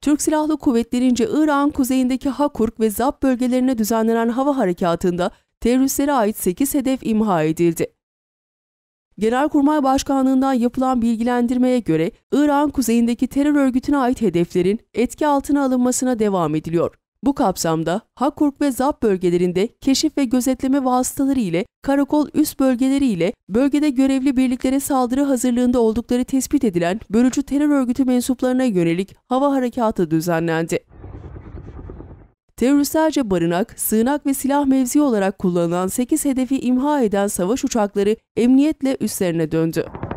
Türk Silahlı Kuvvetleri'nce İran kuzeyindeki Hakurk ve Zap bölgelerine düzenlenen hava harekatında teröristlere ait 8 hedef imha edildi. Genelkurmay Başkanlığı'ndan yapılan bilgilendirmeye göre İran kuzeyindeki terör örgütüne ait hedeflerin etki altına alınmasına devam ediliyor. Bu kapsamda Hakkurk ve Zap bölgelerinde keşif ve gözetleme vasıtaları ile karakol üst bölgeleri ile bölgede görevli birliklere saldırı hazırlığında oldukları tespit edilen bölücü terör örgütü mensuplarına yönelik hava harekatı düzenlendi. Teröristlerce barınak, sığınak ve silah mevzi olarak kullanılan 8 hedefi imha eden savaş uçakları emniyetle üstlerine döndü.